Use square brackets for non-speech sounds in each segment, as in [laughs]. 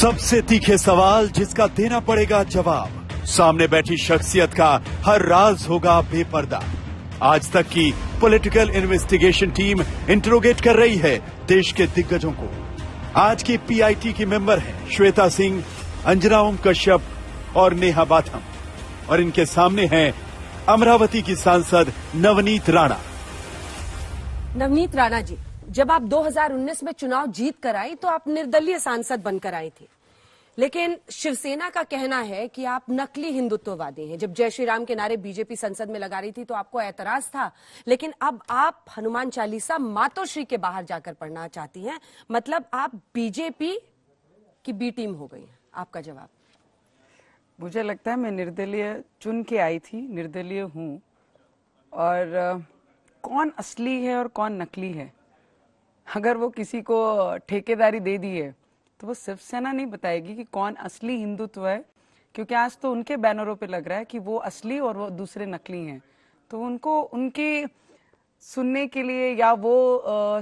सबसे तीखे सवाल जिसका देना पड़ेगा जवाब सामने बैठी शख्सियत का हर राज होगा बेपर्दा आज तक की पॉलिटिकल इन्वेस्टिगेशन टीम इंटरोगेट कर रही है देश के दिग्गजों को आज की पीआईटी की मेंबर है श्वेता सिंह अंजना ओम कश्यप और नेहा बाथम और इनके सामने हैं अमरावती की सांसद नवनीत राणा नवनीत राणा जी जब आप 2019 में चुनाव जीत कर आई तो आप निर्दलीय सांसद बनकर आई थी लेकिन शिवसेना का कहना है कि आप नकली हिंदुत्ववादी हैं जब जय श्री राम के नारे बीजेपी संसद में लगा रही थी तो आपको ऐतराज था लेकिन अब आप हनुमान चालीसा मातोश्री के बाहर जाकर पढ़ना चाहती हैं मतलब आप बीजेपी की बी टीम हो गई हैं आपका जवाब मुझे लगता है मैं निर्दलीय चुन के आई थी निर्दलीय हूं और कौन असली है और कौन नकली है अगर वो किसी को ठेकेदारी दे दी है तो वो शिवसेना नहीं बताएगी कि कौन असली हिंदुत्व है क्योंकि आज तो उनके बैनरों पे लग रहा है कि वो असली और वो दूसरे नकली हैं तो उनको उनकी सुनने के लिए या वो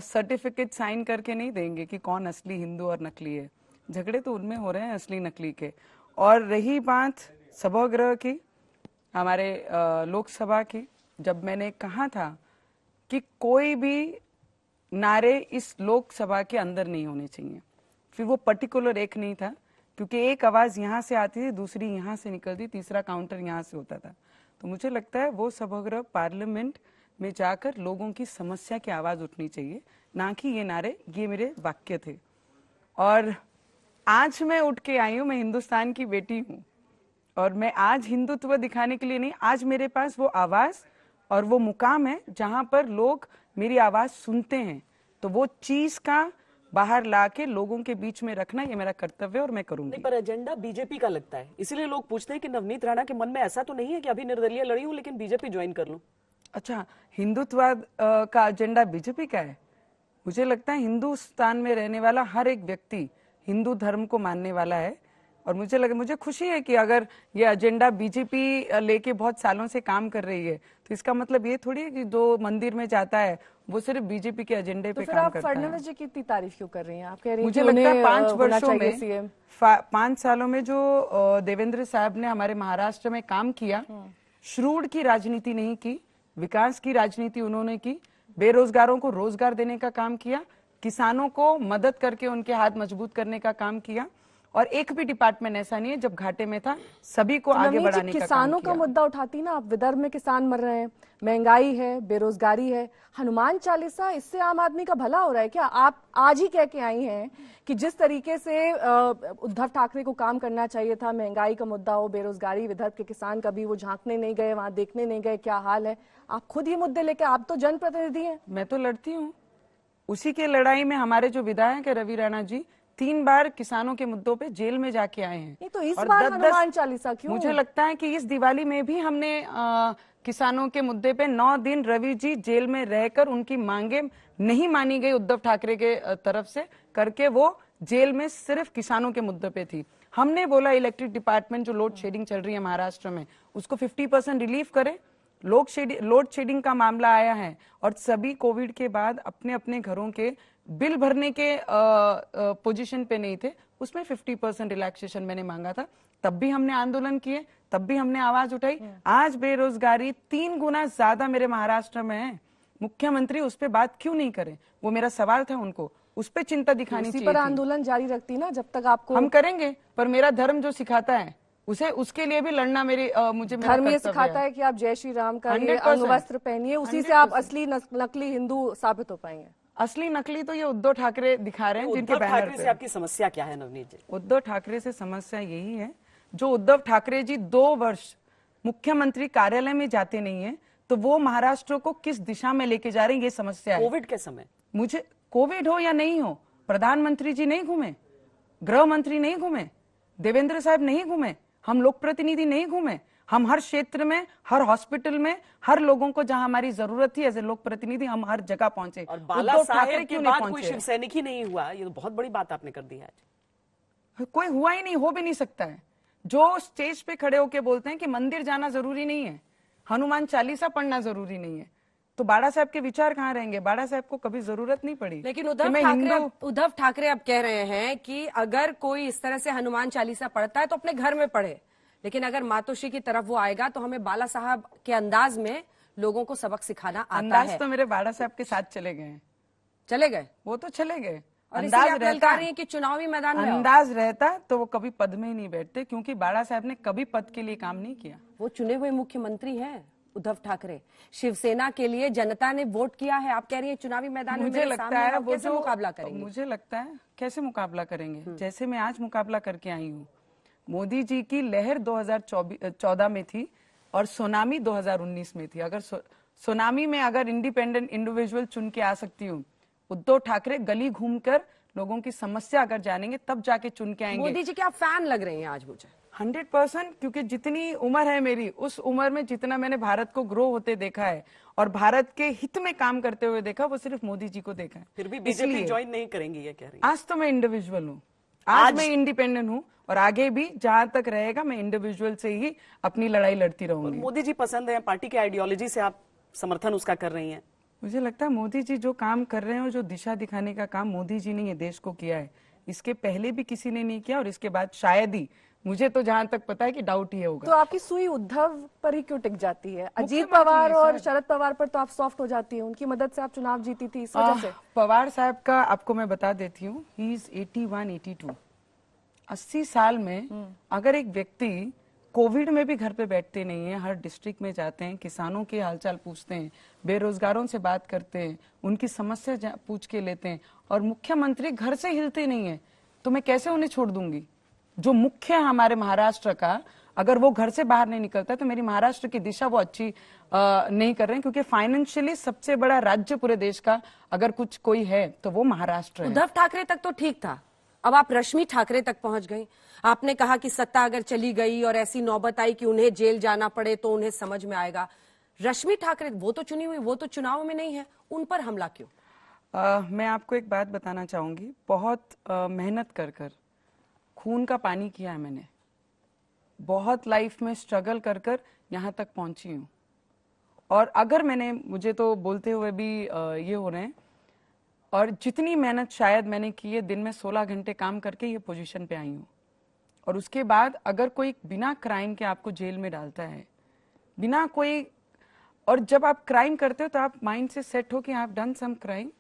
सर्टिफिकेट साइन करके नहीं देंगे कि कौन असली हिंदू और नकली है झगड़े तो उनमें हो रहे हैं असली नकली के और रही बात सभाग्रह की हमारे लोकसभा की जब मैंने कहा था कि कोई भी नारे इस लोकसभा के अंदर नहीं होने चाहिए फिर वो पर्टिकुलर एक नहीं था क्योंकि एक आवाज यहाँ से आती थी दूसरी यहाँ से निकलती तीसरा काउंटर यहाँ से होता था तो मुझे लगता है वो समग्र पार्लियामेंट में जाकर लोगों की समस्या की आवाज उठनी चाहिए ना कि ये नारे ये मेरे वाक्य थे और आज मैं उठ के आई हूँ मैं हिंदुस्तान की बेटी हूँ और मैं आज हिंदुत्व दिखाने के लिए नहीं आज मेरे पास वो आवाज और वो मुकाम है जहां पर लोग मेरी आवाज़ सुनते हैं तो वो चीज़ का बाहर लाके लोगों के बीच में रखना ये मेरा कर्तव्य और मैं करूंगी पर एजेंडा बीजेपी का लगता है इसीलिए लोग पूछते हैं कि नवनीत राणा के मन में ऐसा तो नहीं है कि अभी निर्दलीय लड़ी हूँ लेकिन बीजेपी ज्वाइन कर लू अच्छा हिंदुत्ववाद का एजेंडा बीजेपी का है मुझे लगता है हिंदुस्तान में रहने वाला हर एक व्यक्ति हिंदू धर्म को मानने वाला है और मुझे लगे मुझे खुशी है कि अगर ये एजेंडा बीजेपी लेके बहुत सालों से काम कर रही है तो इसका मतलब ये थोड़ी है कि जो मंदिर में जाता है वो सिर्फ बीजेपी के एजेंडे तो पे काम करता है। फडनवीस जी की इतनी तारीफ क्यों कर रही हैं आप कह रही मुझे लगता है पांच वर्षों में पांच सालों में जो देवेंद्र साहब ने हमारे महाराष्ट्र में काम किया हम्म। श्रूढ़ की राजनीति नहीं की विकास की राजनीति उन्होंने की बेरोजगारों को रोजगार देने का काम किया किसानों को मदद करके उनके हाथ मजबूत करने का काम किया और एक भी डिपार्टमेंट ऐसा नहीं है जब घाटे में था सभी को तो आगे बढ़ाने का किसानों का मुद्दा उठाती ना आप विदर्भ में किसान मर रहे हैं महंगाई है बेरोजगारी है हनुमान चालीसा इससे आम आदमी का भला हो रहा है क्या आप आज ही कह के आई हैं कि जिस तरीके से उद्धव ठाकरे को काम करना चाहिए था महंगाई का मुद्दा हो बेरोजगारी विदर्भ के किसान कभी वो झांकने नहीं गए वहां देखने नहीं गए क्या हाल है आप खुद ये मुद्दे लेके आप तो जनप्रतिनिधि हैं मैं तो लड़ती हूँ उसी के लड़ाई में हमारे जो विधायक है रवि राणा जी तीन बार किसानों के मुद्दों पे जेल में जाके आए हैं तो इस और बार हनुमान चालीसा क्यों मुझे लगता है कि इस दिवाली में भी हमने आ, किसानों के मुद्दे पे नौ दिन रवि जी जेल में रहकर उनकी मांगे नहीं मानी गई उद्धव ठाकरे के तरफ से करके वो जेल में सिर्फ किसानों के मुद्दे पे थी हमने बोला इलेक्ट्रिक डिपार्टमेंट जो लोड शेडिंग चल रही है महाराष्ट्र में उसको 50 परसेंट रिलीफ करे लोड शेडिंग का मामला आया है और सभी कोविड के बाद अपने अपने घरों के बिल भरने के पोजीशन पे नहीं थे उसमें 50 परसेंट रिलैक्सेशन मैंने मांगा था तब भी हमने आंदोलन किए तब भी हमने आवाज उठाई आज बेरोजगारी तीन गुना ज्यादा मेरे महाराष्ट्र में है मुख्यमंत्री उस पर बात क्यों नहीं करें वो मेरा सवाल था उनको उस पर चिंता दिखानी चाहिए पर आंदोलन जारी रखती ना जब तक आपको हम करेंगे पर मेरा धर्म जो सिखाता है उसे उसके लिए भी लड़ना मेरी आ, मुझे धर्म ये सिखाता है।, है कि आप जय श्री राम का अंग वस्त्र पहनिए उसी से आप असली नकली हिंदू साबित हो पाएंगे असली नकली तो ये उद्धव ठाकरे दिखा रहे हैं जिनके ठाकरे से आपकी समस्या क्या है नवनीत जी उद्धव ठाकरे से समस्या यही है जो उद्धव ठाकरे जी दो वर्ष मुख्यमंत्री कार्यालय में जाते नहीं है तो वो महाराष्ट्र को किस दिशा में लेके जा रहे हैं ये समस्या है कोविड के समय मुझे कोविड हो या नहीं हो प्रधानमंत्री जी नहीं घूमे गृह मंत्री नहीं घूमे देवेंद्र साहब नहीं घूमे हम लोक प्रतिनिधि नहीं घूमे हम हर क्षेत्र में हर हॉस्पिटल में हर लोगों को जहां हमारी जरूरत थी एज ए लोक प्रतिनिधि हम हर जगह पहुंचे और बाला साहेब क्यों नहीं कोई शिवसैनिक ही नहीं हुआ ये तो बहुत बड़ी बात आपने कर दी आज कोई हुआ ही नहीं हो भी नहीं सकता है जो स्टेज पे खड़े होके बोलते हैं कि मंदिर जाना जरूरी नहीं है हनुमान चालीसा पढ़ना जरूरी नहीं है तो बाड़ा साहब के विचार कहाँ रहेंगे बाड़ा साहब को कभी जरूरत नहीं पड़ी लेकिन उद्धव ठाकरे उद्धव ठाकरे अब कह रहे हैं कि अगर कोई इस तरह से हनुमान चालीसा पढ़ता है तो अपने घर में पढ़े लेकिन अगर मातोश्री की तरफ वो आएगा तो हमें बाला साहब के अंदाज में लोगों को सबक सिखाना आता अंदाज है तो मेरे बाला साहब के साथ चले गए चले गए वो तो चले गए अंदाज रहता रहे हैं कि चुनावी मैदान में अंदाज रहता तो वो कभी पद में ही नहीं बैठते क्योंकि बाड़ा साहब ने कभी पद के लिए काम नहीं किया वो चुने हुए मुख्यमंत्री हैं उद्धव ठाकरे शिवसेना के लिए जनता ने वोट किया है आप कह रही हैं चुनावी मैदान मुझे लगता है वो कैसे मुकाबला करेंगे मुझे लगता है कैसे मुकाबला करेंगे हम्म। जैसे मैं आज मुकाबला करके आई हूँ मोदी जी की लहर 2014 में थी और सोनामी 2019 में थी अगर सोनामी में अगर इंडिपेंडेंट इंडिविजुअल चुन के आ सकती हूँ उद्धव ठाकरे गली घूमकर लोगों की समस्या अगर जानेंगे तब जाके चुन के आएंगे मोदी जी के आप फैन लग रहे हैं आज मुझे हंड्रेड परसेंट क्योंकि जितनी उम्र है मेरी उस उम्र में जितना मैंने भारत को ग्रो होते देखा है और भारत के हित में काम करते हुए देखा वो सिर्फ मोदी जी को देखा है फिर भी बीजेपी ज्वाइन नहीं करेंगे ये कह रही आज तो मैं इंडिविजुअल हूँ आज, मैं इंडिपेंडेंट हूँ और आगे भी जहां तक रहेगा मैं इंडिविजुअल से ही अपनी लड़ाई लड़ती रहूंगी मोदी जी पसंद है पार्टी के आइडियोलॉजी से आप समर्थन उसका कर रही हैं मुझे लगता है मोदी जी जो काम कर रहे हैं और जो दिशा दिखाने का काम मोदी जी ने ये देश को किया है इसके पहले भी किसी ने नहीं किया और इसके बाद शायद ही मुझे तो जहाँ तक पता है कि डाउट ही होगा तो आपकी सुई उद्धव पर ही क्यों टिक जाती है अजीत पवार और शरद पवार पर तो आप सॉफ्ट हो जाती है उनकी मदद से आप चुनाव जीती थी इस वजह से पवार साहब का आपको मैं बता देती हूँ he is eighty one eighty two अस्सी साल में हम्म। अगर एक व्यक्ति कोविड में भी घर पे बैठते नहीं है हर डिस्ट्रिक्ट में जाते हैं किसानों के हालचाल पूछते हैं बेरोजगारों से बात करते हैं उनकी समस्या पूछ के लेते हैं और मुख्यमंत्री घर से हिलते नहीं है तो मैं कैसे उन्हें छोड़ दूंगी जो मुख्य हमारे महाराष्ट्र का अगर वो घर से बाहर नहीं निकलता तो मेरी महाराष्ट्र की दिशा वो अच्छी आ, नहीं कर रहे हैं क्योंकि फाइनेंशियली सबसे बड़ा राज्य पूरे देश का अगर कुछ कोई है तो वो महाराष्ट्र उद्धव ठाकरे तक तो ठीक था अब आप रश्मि ठाकरे तक पहुंच गई आपने कहा कि सत्ता अगर चली गई और ऐसी नौबत आई कि उन्हें जेल जाना पड़े तो उन्हें समझ में आएगा रश्मि ठाकरे वो तो चुनी हुई वो तो चुनाव में नहीं है उन पर हमला क्यों आ, मैं आपको एक बात बताना चाहूंगी बहुत मेहनत कर कर खून का पानी किया है मैंने बहुत लाइफ में स्ट्रगल कर कर यहाँ तक पहुंची हूँ और अगर मैंने मुझे तो बोलते हुए भी ये हो रहे हैं और जितनी मेहनत शायद मैंने की है दिन में 16 घंटे काम करके ये पोजीशन पे आई हूँ और उसके बाद अगर कोई बिना क्राइम के आपको जेल में डालता है बिना कोई और जब आप क्राइम करते हो तो आप माइंड से सेट हो कि आप डन सम क्राइम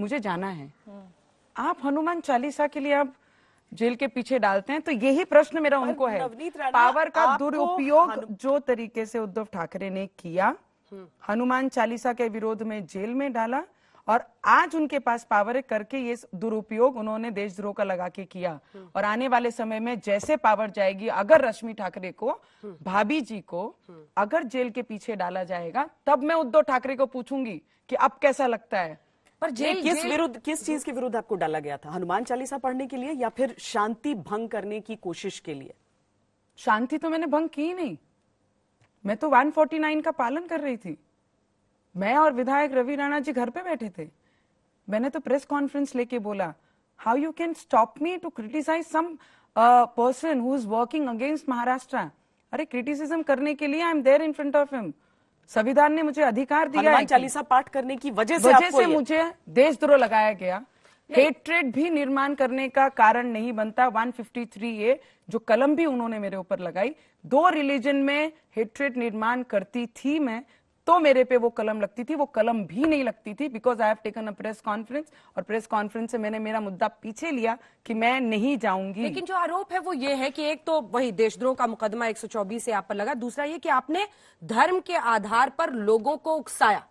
मुझे जाना है हम्म। आप हनुमान चालीसा के लिए आप जेल के पीछे डालते हैं तो यही प्रश्न मेरा उनको है पावर का दुरुपयोग जो तरीके से उद्धव ठाकरे ने किया हम्म। हनुमान चालीसा के विरोध में जेल में डाला और आज उनके पास पावर करके ये दुरुपयोग उन्होंने देशद्रोह का लगा के किया हम्म। और आने वाले समय में जैसे पावर जाएगी अगर रश्मि ठाकरे को हम्म। भाभी जी को अगर जेल के पीछे डाला जाएगा तब मैं उद्धव ठाकरे को पूछूंगी कि अब कैसा लगता है पर जेल किस विरुद्ध किस चीज के विरुद्ध आपको डाला गया था हनुमान चालीसा पढ़ने के लिए या फिर शांति भंग करने की कोशिश के लिए शांति तो मैंने भंग की नहीं मैं तो 149 का पालन कर रही थी मैं और विधायक रवि राणा जी घर पे बैठे थे मैंने तो प्रेस कॉन्फ्रेंस लेके बोला how you can stop me to criticise some person who is working against Maharashtra अरे क्रिटिसिज्म करने के लिए I am there in front of him संविधान ने मुझे अधिकार दिया है चालीसा पाठ करने की वजह से वजह से मुझे देशद्रोह लगाया गया हेट्रेड भी निर्माण करने का कारण नहीं बनता 153 ए जो कलम भी उन्होंने मेरे ऊपर लगाई दो रिलीजन में हेट्रेड निर्माण करती थी मैं तो मेरे पे वो कलम लगती थी वो कलम भी नहीं लगती थी because I have taken a press conference और प्रेस कॉन्फ्रेंस से मैंने मेरा मुद्दा पीछे लिया कि मैं नहीं जाऊंगी लेकिन जो आरोप है वो ये है कि एक तो वही देशद्रोह का मुकदमा 124 से आप पर लगा दूसरा ये कि आपने धर्म के आधार पर लोगों को उकसाया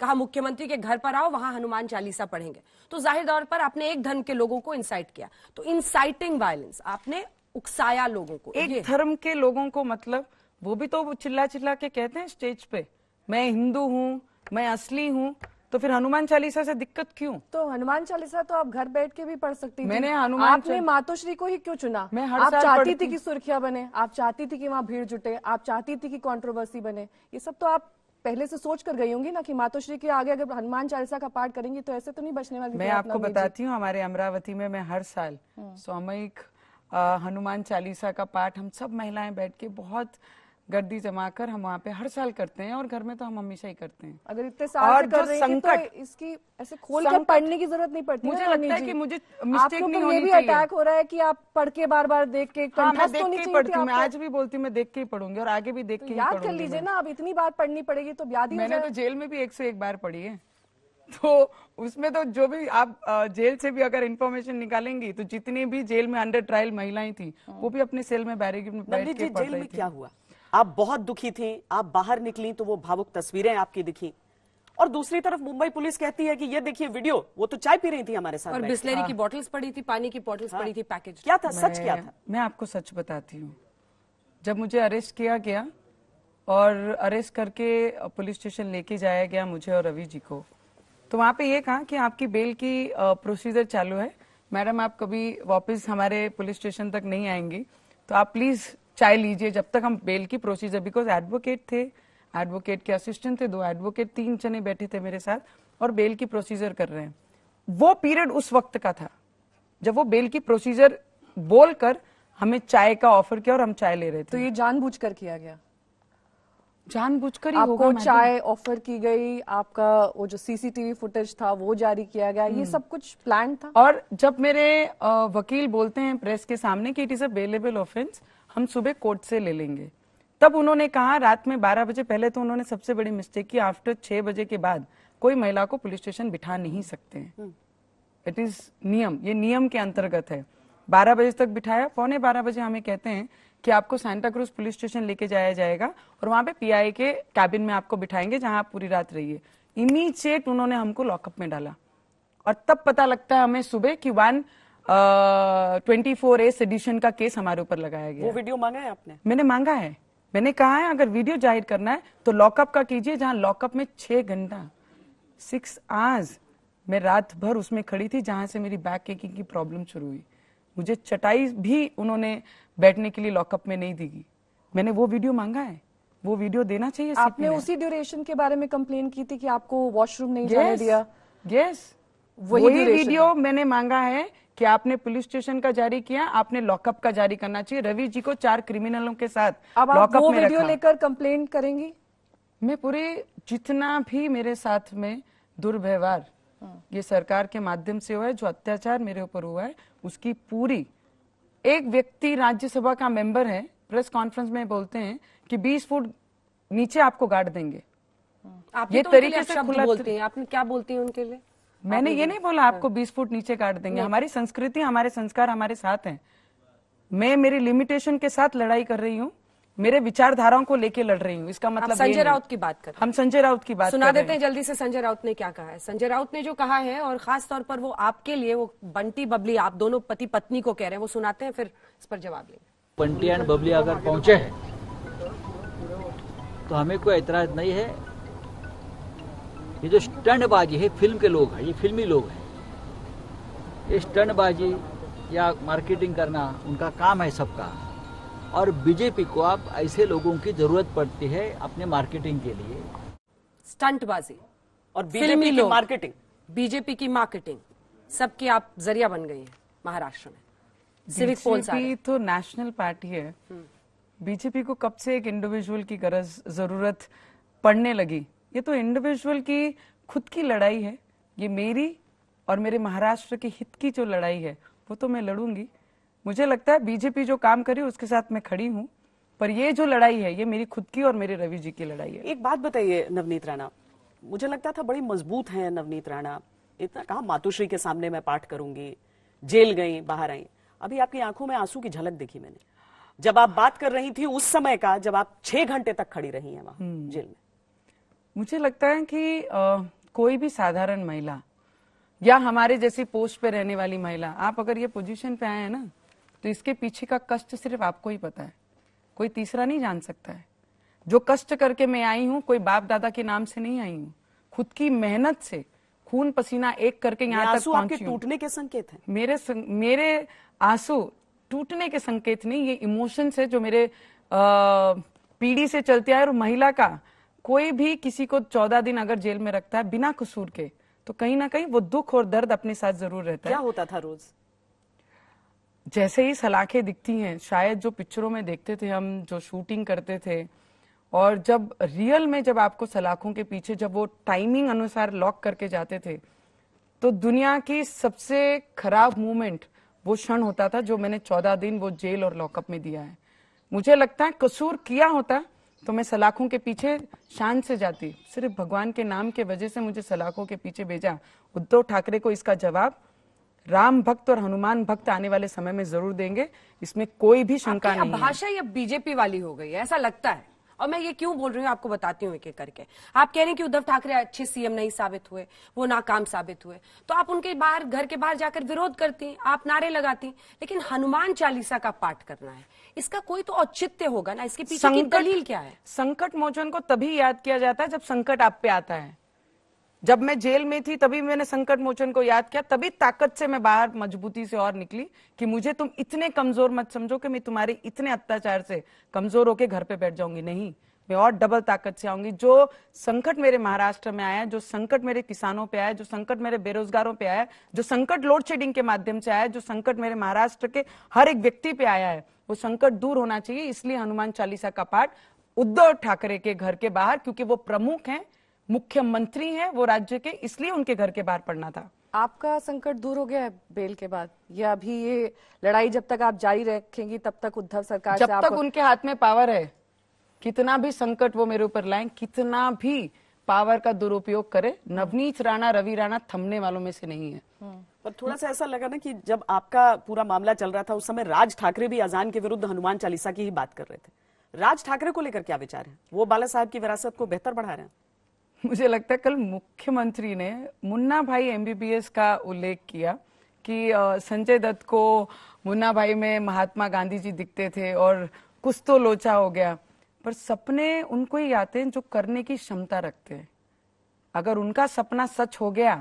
कहा मुख्यमंत्री के घर पर आओ वहां हनुमान चालीसा पढ़ेंगे तो जाहिर तौर पर आपने एक धर्म के लोगों को इंसाइट किया तो इंसाइटिंग वायलेंस आपने उकसाया लोगों को एक धर्म के लोगों को मतलब वो भी तो चिल्ला चिल्ला के कहते हैं स्टेज पे मैं हिंदू हूँ मैं असली हूँ तो फिर हनुमान चालीसा से दिक्कत क्यों तो हनुमान चालीसा तो आप घर बैठ के भी पढ़ सकती मैंने हनुमान आपने मातोश्री को ही क्यों चुना मैं हर आप चाहती थी कि सुर्खिया बने आप चाहती थी कि वहाँ भीड़ जुटे आप चाहती थी कि कंट्रोवर्सी बने ये सब तो आप पहले से सोच कर गई होंगी ना कि मातोश्री के आगे अगर हनुमान चालीसा का पाठ करेंगी तो ऐसे तो नहीं बचने वाली मैं आपको बताती हूँ हमारे अमरावती में मैं हर साल हम्म। सामयिक हनुमान चालीसा का पाठ हम सब महिलाएं बैठ के बहुत गर्दी जमा कर हम वहाँ पे हर साल करते हैं और घर में तो हम हमेशा ही करते हैं अगर इतने साल और कर जो तो संकट तो इसकी ऐसे खोल कर पढ़ने की जरूरत नहीं पड़ती मुझे लगता है कि मुझे मिस्टेक नहीं होनी चाहिए अटैक हो रहा है कि आप पढ़ के बार बार देख के हाँ, मैं तो आज भी बोलती हूँ मैं देख के ही पढ़ूंगी और आगे भी देख तो के याद कर लीजिए ना अब इतनी बार पढ़नी पड़ेगी तो याद मैंने तो जेल में भी एक से एक बार पढ़ी है तो उसमें तो जो भी आप जेल से भी अगर इन्फॉर्मेशन निकालेंगी तो जितनी भी जेल में अंडर ट्रायल महिलाएं थी हाँ। वो भी अपने सेल में बैरिकेड में बैठ के पढ़ रही थी जेल में क्या हुआ आप बहुत दुखी थी आप बाहर निकली तो वो भावुक तस्वीरें आपकी दिखी और दूसरी तरफ मुंबई पुलिस कहती है कि ये देखिए वीडियो वो तो चाय पी रही थी हमारे साथ और बिस्लेरी हाँ। की बॉटल्स पड़ी थी पानी की बॉटल्स हाँ। पड़ी थी पैकेज क्या था सच क्या था मैं आपको सच बताती हूँ जब मुझे अरेस्ट किया गया और अरेस्ट करके पुलिस स्टेशन लेके जाया गया मुझे और रवि जी को तो वहाँ पे ये कहा कि आपकी बेल की प्रोसीजर चालू है मैडम आप कभी वापस हमारे पुलिस स्टेशन तक नहीं आएंगी तो आप प्लीज चाय लीजिए जब तक हम बेल की प्रोसीजर बिकॉज एडवोकेट थे एडवोकेट के असिस्टेंट थे दो एडवोकेट तीन जने बैठे थे मेरे साथ और बेल की प्रोसीजर कर रहे हैं वो पीरियड उस वक्त का था जब वो बेल की प्रोसीजर बोलकर हमें चाय का ऑफर किया और हम चाय ले रहे थे तो ये जानबूझकर किया गया जानबूझकर आपको चाय ऑफर की गई आपका वो जो सीसीटीवी फुटेज था वो जारी किया गया ये हम्म। सब कुछ प्लान था और जब मेरे वकील बोलते हैं प्रेस के सामने कि it is a bailable offence हम सुबह कोर्ट से ले लेंगे तब उन्होंने कहा रात में 12 बजे पहले तो उन्होंने सबसे बड़ी मिस्टेक की आफ्टर 6 बजे के बाद कोई महिला को पुलिस स्टेशन बिठा नहीं सकते हैं इट हम्म। इज नियम ये नियम के अंतर्गत है 12 बजे तक बिठाया पौने 12 बजे हमें कहते हैं कि आपको सेंटा क्रूज पुलिस स्टेशन लेके जाया जाएगा और वहां पे पी के कैबिन में आपको बिठाएंगे जहां आप पूरी रात रहिए इमीजिएट उन्होंने हमको लॉकअप में डाला और तब पता लगता है हमें सुबह की one twenty four A sedition का केस हमारे ऊपर लगाया गया वो वीडियो मांगा है आपने मैंने मांगा है मैंने कहा है अगर वीडियो जाहिर करना है तो लॉकअप का कीजिए जहां लॉकअप में छह घंटा सिक्स आवर्स मैं रात भर उसमें खड़ी थी जहां से मेरी बैक केकिंग की प्रॉब्लम शुरू हुई मुझे चटाई भी उन्होंने बैठने के लिए लॉकअप में नहीं दी मैंने वो वीडियो मांगा है वो वीडियो देना चाहिए आपने उसी ड्यूरेशन के बारे में कंप्लेन की थी कि आपको वॉशरूम नहीं yes, जाने दिया यस yes, वही, वही वीडियो मैंने मांगा है कि आपने पुलिस स्टेशन का जारी किया आपने लॉकअप का जारी करना चाहिए रवि जी को चार क्रिमिनलों के साथ अब आप वो वीडियो लेकर कंप्लेंट करेंगी मैं पूरे जितना भी मेरे साथ में दुर्व्यवहार हाँ। ये सरकार के माध्यम से हुआ है जो अत्याचार मेरे ऊपर हुआ है उसकी पूरी एक व्यक्ति राज्यसभा का मेंबर है प्रेस कॉन्फ्रेंस में बोलते हैं कि 20 फुट नीचे आपको गाड़ देंगे हाँ। आप ये तो तरीके से बोलते हैं आपने क्या बोलती है उनके लिए मैंने ये नहीं बोला आपको हाँ। बीस फुट नीचे काट देंगे हमारी संस्कृति हमारे संस्कार हमारे साथ हैं मैं मेरी लिमिटेशन के साथ लड़ाई कर रही हूँ मेरे विचारधाराओं को लेके लड़ रही हूँ इसका मतलब संजय राउत की बात कर हम संजय राउत की बात सुना देते हैं जल्दी से संजय राउत ने क्या कहा है संजय राउत ने जो कहा है और खास तौर पर वो आपके लिए वो बंटी बबली आप दोनों पति पत्नी को कह रहे हैं वो सुनाते हैं फिर इस पर जवाब लेंगे बंटी एंड बबली अगर पहुंचे हैं तो हमें कोई ऐतराज नहीं है ये जो स्टंटबाजी है फिल्म के लोग हैं ये फिल्मी लोग हैं ये स्टंटबाजी या मार्केटिंग करना उनका काम है सबका और बीजेपी को आप ऐसे लोगों की जरूरत पड़ती है अपने मार्केटिंग के लिए स्टंटबाजी और बीजेपी की मार्केटिंग बीजेपी की मार्केटिंग सबकी आप जरिया बन गई है महाराष्ट्र में सिविक पोल्स तो नेशनल पार्टी है हम्म। बीजेपी को कब से एक इंडिविजुअल की गरज जरूरत पड़ने लगी ये तो इंडिविजुअल की खुद की लड़ाई है ये मेरी और मेरे महाराष्ट्र के हित की जो लड़ाई है वो तो मैं लड़ूंगी मुझे लगता है बीजेपी जो काम करी उसके साथ मैं खड़ी हूँ पर ये जो लड़ाई है ये मेरी खुद की और मेरे रवि जी की लड़ाई है एक बात बताइए नवनीत राणा मुझे लगता था बड़ी मजबूत है नवनीत राणा इतना कहा मातुश्री के सामने मैं पाठ करूंगी जेल गई बाहर आई अभी आपकी आंखों में आंसू की झलक देखी मैंने जब आप बात कर रही थी उस समय का जब आप छह घंटे तक खड़ी रही हैं वहां हम्म। जेल में मुझे लगता है कि आ, कोई भी साधारण महिला या हमारे जैसी पोस्ट पे रहने वाली महिला आप अगर ये पोजीशन पे आए हैं ना तो इसके पीछे का कष्ट सिर्फ आपको ही पता है कोई तीसरा नहीं जान सकता है जो कष्ट करके मैं आई हूँ कोई बाप दादा के नाम से नहीं आई हूँ खुद की मेहनत से खून पसीना एक करके यहाँ तक आपके टूटने के संकेत है मेरे सं, मेरे आंसू टूटने के संकेत नहीं ये इमोशंस है जो मेरे आ, पीढ़ी से चलते आए और महिला का कोई भी किसी को चौदह दिन अगर जेल में रखता है बिना कसूर के तो कहीं ना कहीं वो दुख और दर्द अपने साथ जरूर रहता है क्या होता था रोज जैसे ही सलाखें दिखती हैं शायद जो पिक्चरों में देखते थे हम जो शूटिंग करते थे और जब रियल में जब आपको सलाखों के पीछे जब वो टाइमिंग अनुसार लॉक करके जाते थे तो दुनिया की सबसे खराब मूवमेंट वो क्षण होता था जो मैंने चौदह दिन वो जेल और लॉकअप में दिया है मुझे लगता है कसूर किया होता तो मैं सलाखों के पीछे शान से जाती सिर्फ भगवान के नाम के वजह से मुझे सलाखों के पीछे भेजा उद्धव ठाकरे को इसका जवाब राम भक्त और हनुमान भक्त आने वाले समय में जरूर देंगे इसमें कोई भी शंका नहीं भाषा या बीजेपी वाली हो गई है ऐसा लगता है और मैं ये क्यों बोल रही हूँ आपको बताती हूँ एक एक करके आप कह रहे हैं कि उद्धव ठाकरे अच्छे सीएम नहीं साबित हुए वो नाकाम साबित हुए तो आप उनके बाहर घर के बाहर जाकर विरोध करती आप नारे लगाती लेकिन हनुमान चालीसा का पाठ करना है इसका कोई तो औचित्य होगा ना इसके पीछे दलील क्या है संकट मोचन को तभी याद किया जाता है जब संकट आप पे आता है जब मैं जेल में थी तभी मैंने संकट मोचन को याद किया तभी ताकत से मैं बाहर मजबूती से और निकली कि मुझे तुम इतने कमजोर मत समझो कि मैं तुम्हारे इतने अत्याचार से कमजोर होके घर पे बैठ जाऊंगी नहीं मैं और डबल ताकत से आऊंगी जो संकट मेरे महाराष्ट्र में आया जो संकट मेरे किसानों पे आया जो संकट मेरे बेरोजगारों पे आया जो संकट लोड शेडिंग के माध्यम से आया जो संकट मेरे महाराष्ट्र के हर एक व्यक्ति पे आया है वो संकट दूर होना चाहिए इसलिए हनुमान चालीसा का पाठ उद्धव ठाकरे के घर के बाहर क्योंकि वो प्रमुख हैं मुख्यमंत्री हैं वो राज्य के इसलिए उनके घर के बाहर पड़ना था आपका संकट दूर हो गया है बेल के बाद या अभी ये लड़ाई जब तक आप जारी रखेंगी तब तक उद्धव सरकार जब तक उनके हाथ में पावर है कितना भी संकट वो मेरे ऊपर लाए कितना भी पावर का दुरुपयोग करे नवनीत राणा रवि राणा थमने वालों में से नहीं है हम्म। पर थोड़ा सा ऐसा लगा ना कि जब आपका पूरा मामला चल रहा था उस समय राज ठाकरे भी अजान के विरुद्ध हनुमान चालीसा की ही बात कर रहे थे राज ठाकरे को लेकर क्या विचार है वो बाला साहब की विरासत को बेहतर बढ़ा रहे हैं [laughs] मुझे लगता है कल मुख्यमंत्री ने मुन्ना भाई एमबीबीएस का उल्लेख किया कि संजय दत्त को मुन्ना भाई में महात्मा गांधी जी दिखते थे और कुछ तो लोचा हो गया पर सपने उनको ही आते हैं जो करने की क्षमता रखते हैं अगर उनका सपना सच हो गया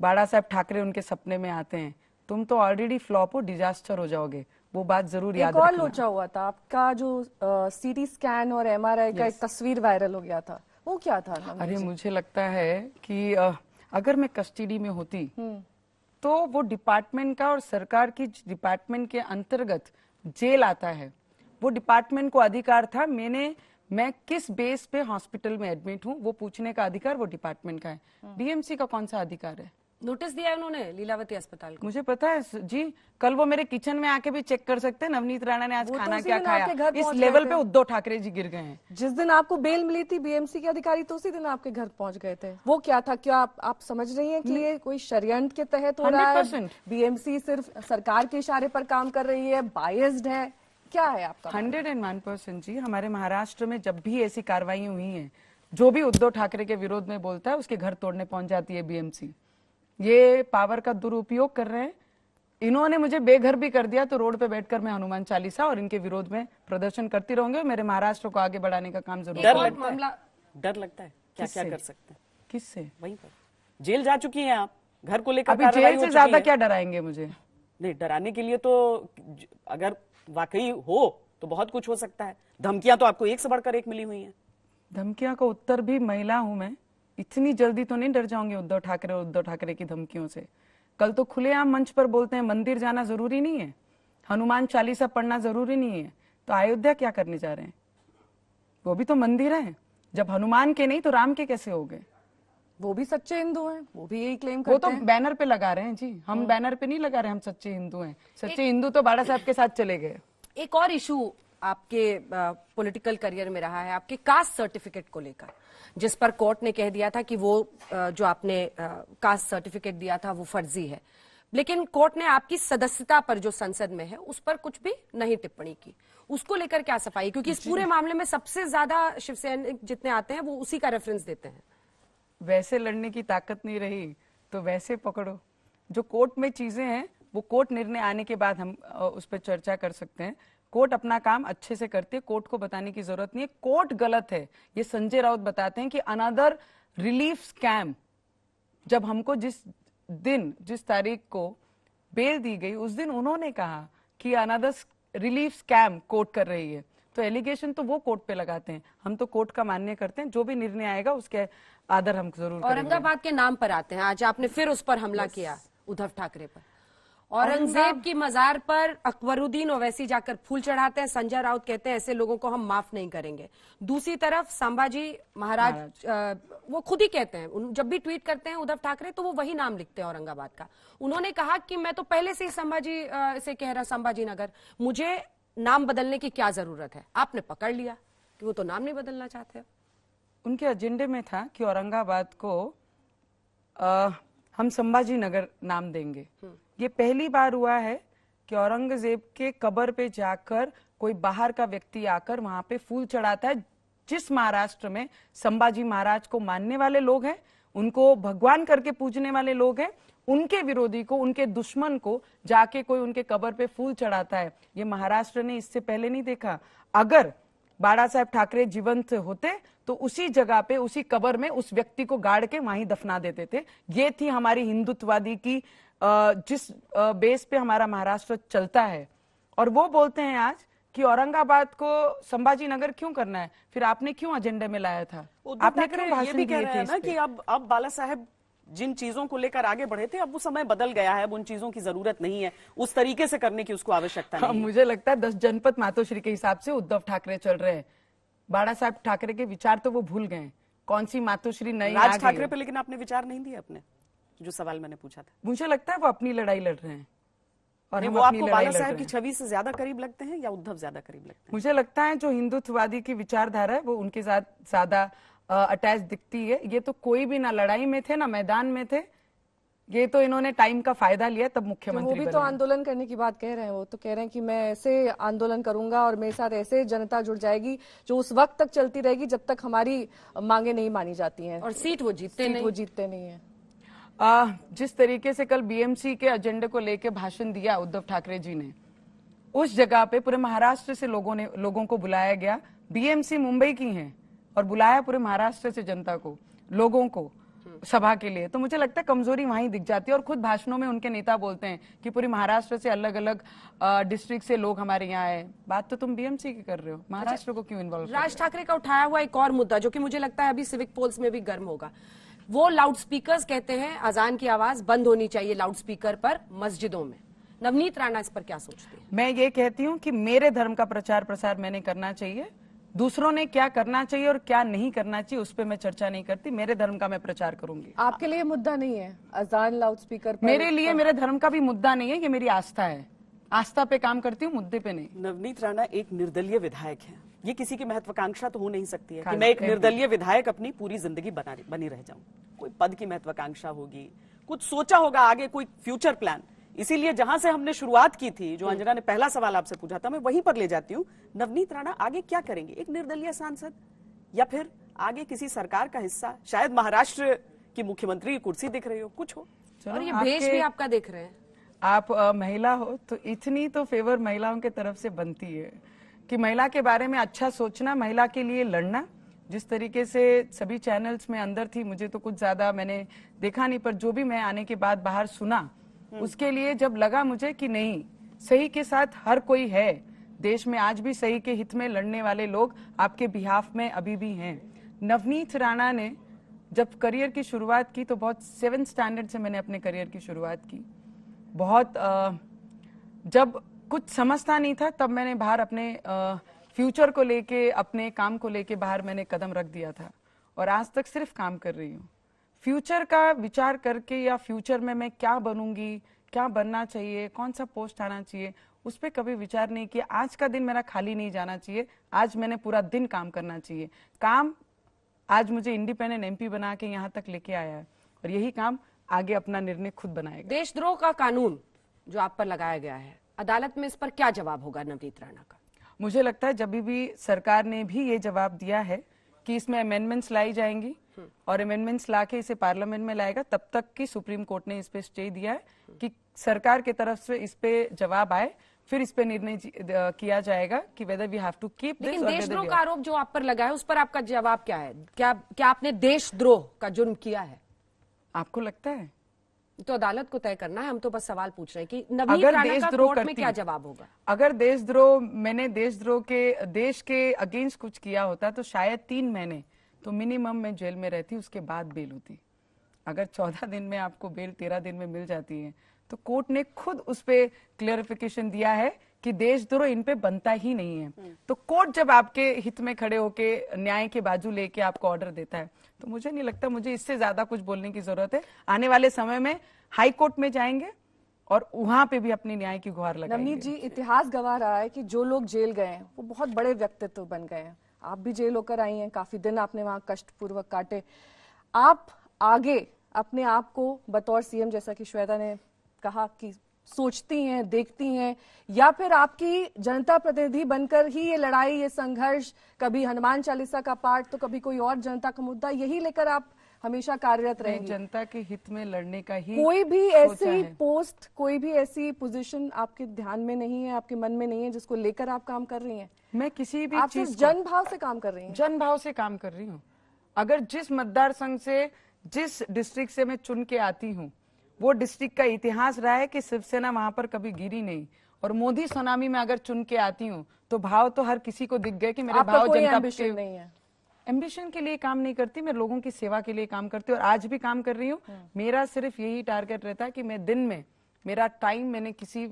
बाड़ा साहब ठाकरे उनके सपने में आते हैं तुम तो ऑलरेडी फ्लॉप हो डिजास्टर हो जाओगे वो बात जरूर याद रखना। लोचा हुआ था आपका जो सीटी स्कैन और एमआरआई का एक तस्वीर वायरल हो गया था वो क्या था अरे मुझे लगता है कि अगर मैं कस्टडी में होती हम्म। तो वो डिपार्टमेंट का और सरकार की डिपार्टमेंट के अंतर्गत जेल आता है वो डिपार्टमेंट को अधिकार था मैंने मैं किस बेस पे हॉस्पिटल में एडमिट हूँ वो पूछने का अधिकार वो डिपार्टमेंट का है हम्म। डीएमसी का कौन सा अधिकार है नोटिस दिया है उन्होंने लीलावती अस्पताल को मुझे पता है जी कल वो मेरे किचन में आके भी चेक कर सकते हैं नवनीत राणा ने आज तो खाना क्या खाया इस लेवल पे उद्धव ठाकरे जी गिर गए हैं जिस दिन आपको बेल मिली थी बीएमसी के अधिकारी तो उसी दिन आपके घर पहुंच गए थे वो क्या था क्या आप, आप समझ रही हैं कि ये कोई षडयंत्र के तहत हो रहा है बीएमसी सिर्फ सरकार के इशारे पर काम कर रही है बायस्ड है क्या है आपका हंड्रेड एंड वन परसेंट जी हमारे महाराष्ट्र में जब भी ऐसी कार्रवाई हुई है जो भी उद्धव ठाकरे के विरोध में बोलता है उसके घर तोड़ने पहुंच जाती है बीएमसी ये पावर का दुरुपयोग कर रहे हैं इन्होंने मुझे बेघर भी कर दिया तो रोड पे बैठकर मैं हनुमान चालीसा और इनके विरोध में प्रदर्शन करती रहूंगी और मेरे महाराष्ट्र को आगे बढ़ाने का काम जरूर डर लगता है डर लगता है क्या क्या कर सकते हैं किससे वहीं पर जेल जा चुकी हैं आप घर को लेकर अभी जेल से ज्यादा क्या डराएंगे मुझे नहीं डराने के लिए तो अगर वाकई हो तो बहुत कुछ हो सकता है धमकियां तो आपको एक से बढ़कर एक मिली हुई है धमकियां का उत्तर भी महिला हूं मैं इतनी जल्दी तो नहीं डर जाओगे उद्धव ठाकरे और उद्धव ठाकरे की धमकियों से कल तो खुलेआम मंच पर बोलते हैं मंदिर जाना जरूरी नहीं है हनुमान चालीसा पढ़ना जरूरी नहीं है तो अयोध्या क्या करने जा रहे हैं वो भी तो मंदिर है जब हनुमान के नहीं तो राम के कैसे हो गए वो भी सच्चे हिंदू हैं वो भी यही क्लेम करते वो तो हैं। बैनर पे लगा रहे हैं जी हम हम्म। बैनर पे नहीं लगा रहे हम सच्चे हिंदू हैं सच्चे हिंदू तो बाड़ा साहब के साथ चले गए एक और इशू आपके पॉलिटिकल करियर में रहा है आपके कास्ट सर्टिफिकेट को लेकर जिस पर कोर्ट ने कह दिया था कि वो जो आपने कास्ट सर्टिफिकेट दिया था वो फर्जी है लेकिन कोर्ट ने आपकी सदस्यता पर जो संसद में है उस पर कुछ भी नहीं टिप्पणी की उसको लेकर क्या सफाई क्योंकि इस पूरे मामले में सबसे ज्यादा शिवसैनिक जितने आते हैं वो उसी का रेफरेंस देते हैं वैसे लड़ने की ताकत नहीं रही तो वैसे पकड़ो जो कोर्ट में चीजें हैं वो कोर्ट निर्णय आने के बाद हम उस पर चर्चा कर सकते हैं कोर्ट अपना काम अच्छे से करती है कोर्ट को बताने की जरूरत नहीं है कोर्ट गलत है ये संजय राउत बताते हैं कि अनादर रिलीफ स्कैम जब हमको जिस दिन जिस तारीख को बेल दी गई उस दिन उन्होंने कहा कि अनादर रिलीफ स्कैम कोर्ट कर रही है तो एलिगेशन तो वो कोर्ट पे लगाते हैं हम तो कोर्ट का मान्य करते हैं जो भी निर्णय आएगा उसके आदर हम जरूर औरंगाबाद के नाम पर आते हैं आज आपने फिर उस पर हमला किया उद्धव ठाकरे पर औरंगजेब की मजार पर अकबरुद्दीन ओवैसी जाकर फूल चढ़ाते हैं संजय राउत कहते हैं ऐसे लोगों को हम माफ नहीं करेंगे दूसरी तरफ संभाजी महाराज वो खुद ही कहते हैं जब भी ट्वीट करते हैं उद्धव ठाकरे तो वो वही नाम लिखते हैं औरंगाबाद का उन्होंने कहा कि मैं तो पहले से ही संभाजी से कह रहा संभाजी नगर मुझे नाम बदलने की क्या जरूरत है आपने पकड़ लिया कि वो तो नाम नहीं बदलना चाहते उनके एजेंडे में था कि औरंगाबाद को आ, हम संभाजी नगर नाम देंगे हम्म। ये पहली बार हुआ है कि औरंगजेब के कबर पे जाकर कोई बाहर का व्यक्ति आकर वहां पे फूल चढ़ाता है जिस महाराष्ट्र में संभाजी महाराज को मानने वाले लोग हैं उनको भगवान करके पूजने वाले लोग हैं उनके विरोधी को उनके दुश्मन को जाके कोई उनके कबर पे फूल चढ़ाता है ये महाराष्ट्र ने इससे पहले नहीं देखा अगर बाड़ा साहेब ठाकरे जीवंत होते तो उसी जगह पे उसी कबर में उस व्यक्ति को गाड़ के वहीं दफना देते थे ये थी हमारी हिंदुत्ववादी की जिस बेस पे हमारा महाराष्ट्र चलता है और वो बोलते हैं आज कि औरंगाबाद को संभाजी नगर क्यों करना है फिर आपने क्यों एजेंडे में लाया था आपने क्यों ये भी कह रहे हैं ना कि अब अब बाला साहब जिन चीजों को लेकर आगे बढ़े थे अब वो समय बदल गया है अब उन चीजों की जरूरत नहीं है उस तरीके से करने की उसको आवश्यकता हाँ, नहीं मुझे लगता है दस जनपद मातोश्री के हिसाब से उद्धव ठाकरे चल रहे हैं बाड़ा साहब ठाकरे के विचार तो वो भूल गए कौन सी मातोश्री नई ठाकरे पे लेकिन आपने विचार नहीं दिया अपने जो सवाल मैंने पूछा था मुझे लगता है वो अपनी लड़ाई लड़ रहे हैं और वो आपको बाला साहब की छवि से ज्यादा करीब लगते हैं या उद्धव ज्यादा करीब लगते हैं मुझे लगता है जो हिंदुत्ववादी की विचारधारा है वो उनके साथ ज्यादा अटैच दिखती है ये तो कोई भी ना लड़ाई में थे ना मैदान में थे ये तो इन्होंने टाइम का फायदा लिया तब मुख्यमंत्री वो भी तो आंदोलन करने की बात कह रहे हैं वो तो कह रहे हैं कि मैं ऐसे आंदोलन करूंगा और मेरे साथ ऐसे जनता जुड़ जाएगी जो उस वक्त तक चलती रहेगी जब तक हमारी मांगे नहीं मानी जाती हैं और सीट वो जीतते सीट नहीं वो जीतते नहीं है आ, जिस तरीके से कल बीएमसी के एजेंडे को लेकर भाषण दिया उद्धव ठाकरे जी ने उस जगह पे पूरे महाराष्ट्र से लोगों ने लोगों को बुलाया गया बीएमसी मुंबई की है और बुलाया पूरे महाराष्ट्र से जनता को लोगों को सभा के लिए तो मुझे लगता है कमजोरी वहीं दिख जाती है और खुद भाषणों में उनके नेता बोलते हैं कि पूरी महाराष्ट्र से अलग अलग डिस्ट्रिक्ट से लोग हमारे यहाँ आए बात तो तुम बीएमसी की कर रहे हो अच्छा, महाराष्ट्र को क्यों इन्वॉल्व राज ठाकरे का उठाया हुआ एक और मुद्दा जो कि मुझे लगता है अभी सिविक पोल्स में भी गर्म होगा वो स्पीकर कहते हैं अजान की आवाज बंद होनी चाहिए लाउडस्पीकर पर मस्जिदों में नवनीत राणा इस पर क्या सोचते है मैं ये कहती हूँ कि मेरे धर्म का प्रचार प्रसार मैंने करना चाहिए दूसरों ने क्या करना चाहिए और क्या नहीं करना चाहिए उस पर मैं चर्चा नहीं करती मेरे धर्म का मैं प्रचार करूंगी आपके लिए मुद्दा नहीं है अजान लाउड स्पीकर मेरे लिए मेरे धर्म का भी मुद्दा नहीं है ये मेरी आस्था है आस्था पे काम करती हूँ मुद्दे पे नहीं नवनीत राणा एक निर्दलीय विधायक है ये किसी की महत्वाकांक्षा तो हो नहीं सकती है कि मैं एक निर्दलीय विधायक अपनी पूरी जिंदगी बना बनी रह जाऊं कोई पद की महत्वाकांक्षा होगी कुछ सोचा होगा आगे कोई फ्यूचर प्लान इसीलिए जहां से हमने शुरुआत की थी जो हम्म। अंजना ने पहला सवाल आपसे पूछा था मैं वहीं पर ले जाती हूँ नवनीत राणा आगे क्या करेंगे एक निर्दलीय सांसद या फिर आगे किसी सरकार का हिस्सा शायद महाराष्ट्र की मुख्यमंत्री की कुर्सी दिख रही हो कुछ हो और ये भेष भी आपका देख रहे हैं आप महिला हो तो इतनी तो फेवर महिलाओं के तरफ से बनती है कि महिला के बारे में अच्छा सोचना महिला के लिए लड़ना जिस तरीके से सभी चैनल्स में अंदर थी मुझे तो कुछ ज्यादा मैंने देखा नहीं पर जो भी मैं आने के बाद बाहर सुना हम्म। उसके लिए जब लगा मुझे कि नहीं सही के साथ हर कोई है देश में आज भी सही के हित में लड़ने वाले लोग आपके बिहाफ में अभी भी हैं नवनीत राणा ने जब करियर की शुरुआत की तो बहुत सेवन स्टैंडर्ड से मैंने अपने करियर की शुरुआत की बहुत आ, जब कुछ समझता नहीं था तब मैंने बाहर अपने फ्यूचर को लेके अपने काम को लेके बाहर मैंने कदम रख दिया था और आज तक सिर्फ काम कर रही हूँ फ्यूचर का विचार करके या फ्यूचर में मैं क्या बनूंगी क्या बनना चाहिए कौन सा पोस्ट आना चाहिए उस पर कभी विचार नहीं किया आज का दिन मेरा खाली नहीं जाना चाहिए आज मैंने पूरा दिन काम करना चाहिए काम आज मुझे इंडिपेंडेंट एमपी बना के यहाँ तक लेके आया है और यही काम आगे अपना निर्णय खुद बनाएगा देशद्रोह का कानून जो आप पर लगाया गया है अदालत में इस पर क्या जवाब होगा नवनीत राणा का मुझे लगता है जब भी सरकार ने भी ये जवाब दिया है कि इसमें अमेंडमेंट्स लाई जाएंगी हम्म। और अमेंडमेंट्स ला के इसे पार्लियामेंट में लाएगा तब तक कि सुप्रीम कोर्ट ने इस पे स्टे दिया है कि सरकार की तरफ से इस पे जवाब आए फिर इस पे निर्णय किया जाएगा कि whether we have to keep लेकिन देशद्रोह का आरोप जो आप पर लगा है उस पर आपका जवाब क्या है क्या क्या आपने देशद्रोह का जुर्म किया है आपको लगता है तो अदालत को तय करना है हम तो बस सवाल पूछ रहे हैं कि नवीन अगर देशद्रोह में क्या जवाब होगा अगर देशद्रोह मैंने देशद्रोह के देश के अगेंस्ट कुछ किया होता तो शायद तीन महीने तो मिनिमम मैं जेल में रहती उसके बाद बेल होती अगर चौदह दिन में आपको बेल तेरह दिन में मिल जाती है तो कोर्ट ने खुद उस पर क्लियरिफिकेशन दिया है कि देशद्रोह इन पे बनता ही नहीं है हम्म। तो कोर्ट जब आपके हित में खड़े होके न्याय के बाजू लेके आपको ऑर्डर देता है तो मुझे नहीं लगता मुझे इससे ज्यादा कुछ बोलने की जरूरत है आने वाले समय में हाई कोर्ट में जाएंगे और वहां पे भी अपने न्याय की गुहार लगाएंगे नवनीत जी इतिहास गवा रहा है कि जो लोग जेल गए हैं वो बहुत बड़े व्यक्तित्व बन गए हैं आप भी जेल होकर आई हैं काफी दिन आपने वहां कष्टपूर्वक काटे आप आगे अपने आप को बतौर सीएम जैसा कि श्वेता ने कहा कि सोचती हैं देखती हैं या फिर आपकी जनता प्रतिनिधि बनकर ही ये लड़ाई ये संघर्ष कभी हनुमान चालीसा का पाठ तो कभी कोई और जनता का मुद्दा यही लेकर आप हमेशा कार्यरत रहे जनता के हित में लड़ने का ही कोई भी ऐसी पोस्ट कोई भी ऐसी पोजीशन आपके ध्यान में नहीं है आपके मन में नहीं है जिसको लेकर आप काम कर रही हैं मैं किसी भी आप चीज जन भाव से काम कर रही हूँ जन भाव से काम कर रही हूँ अगर जिस मतदार संघ से जिस डिस्ट्रिक्ट से मैं चुन के आती हूँ वो डिस्ट्रिक्ट का इतिहास रहा है कि शिवसेना वहां पर कभी गिरी नहीं और मोदी सोनामी में अगर चुन के आती हूँ तो भाव तो हर किसी को दिख गए कि मेरे भाव जनता के नहीं है एम्बिशन के लिए काम नहीं करती मैं लोगों की सेवा के लिए काम करती हूँ और आज भी काम कर रही हूँ हम्म। मेरा सिर्फ यही टारगेट रहता है कि मैं दिन में मेरा टाइम मैंने किसी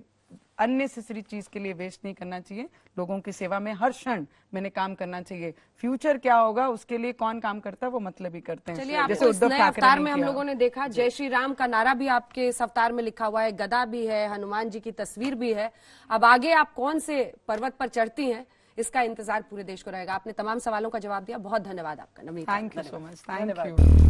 अननेसेसरी चीज के लिए वेस्ट नहीं करना चाहिए लोगों की सेवा में हर क्षण मैंने काम करना चाहिए फ्यूचर क्या होगा उसके लिए कौन काम करता है वो मतलब ही करते हैं चलिए जैसे उद्धव अवतार में हम लोगों ने देखा जय श्री राम का नारा भी आपके इस अवतार में लिखा हुआ है गदा भी है हनुमान जी की तस्वीर भी है अब आगे आप कौन से पर्वत पर चढ़ती है इसका इंतजार पूरे देश को रहेगा आपने तमाम सवालों का जवाब दिया बहुत धन्यवाद आपका Naveen thank you so much thank you